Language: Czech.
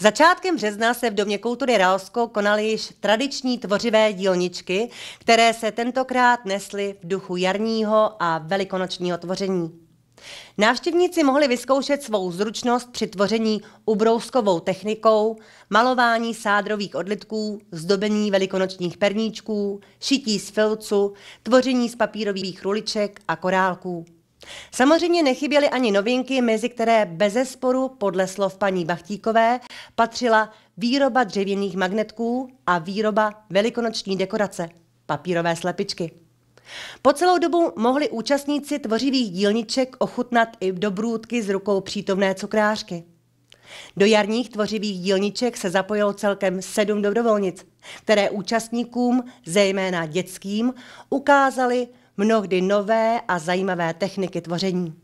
Začátkem března se v Domě kultury Ralsko konaly již tradiční tvořivé dílničky, které se tentokrát nesly v duchu jarního a velikonočního tvoření. Návštěvníci mohli vyzkoušet svou zručnost při tvoření ubrouskovou technikou, malování sádrových odlitků, zdobení velikonočních perníčků, šití z filcu, tvoření z papírových ruliček a korálků. Samozřejmě nechyběly ani novinky, mezi které bezesporu sporu, podle slov paní Bachtíkové, patřila výroba dřevěných magnetků a výroba velikonoční dekorace, papírové slepičky. Po celou dobu mohli účastníci tvořivých dílniček ochutnat i dobrůdky z rukou přítomné cukrářky. Do jarních tvořivých dílniček se zapojilo celkem sedm dobrovolnic, které účastníkům, zejména dětským, ukázali mnohdy nové a zajímavé techniky tvoření.